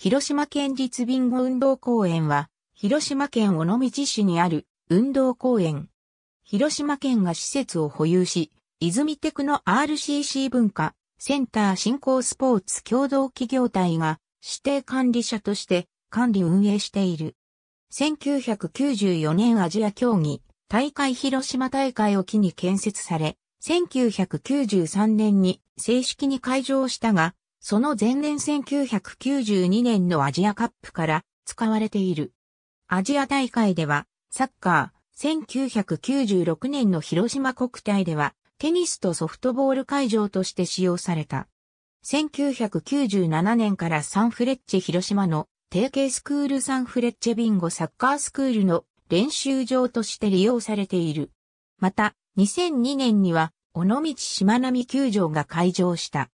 広島県立ビンゴ運動公園は、広島県尾道市にある運動公園。広島県が施設を保有し、泉テクの RCC 文化センター振興スポーツ共同企業体が指定管理者として管理運営している。1994年アジア競技大会広島大会を機に建設され、1993年に正式に開場したが、その前年1992年のアジアカップから使われている。アジア大会では、サッカー、1996年の広島国体では、テニスとソフトボール会場として使用された。1997年からサンフレッチェ広島の提携スクールサンフレッチェビンゴサッカースクールの練習場として利用されている。また、2002年には、尾道島並球場が開場した。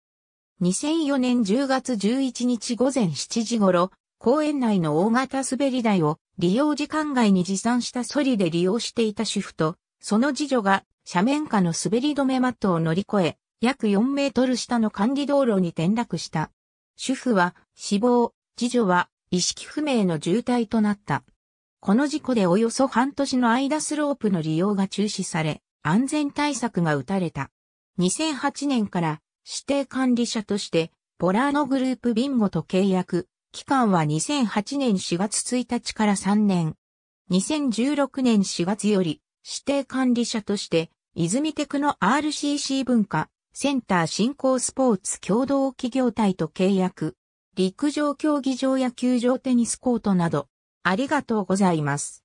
2004年10月11日午前7時頃、公園内の大型滑り台を利用時間外に持参したソリで利用していた主婦と、その次女が斜面下の滑り止めマットを乗り越え、約4メートル下の管理道路に転落した。主婦は死亡、次女は意識不明の重体となった。この事故でおよそ半年の間スロープの利用が中止され、安全対策が打たれた。2008年から指定管理者として、ポラーノグループビンゴと契約、期間は2008年4月1日から3年。2016年4月より、指定管理者として、泉テクの RCC 文化、センター振興スポーツ共同企業体と契約、陸上競技場や球場テニスコートなど、ありがとうございます。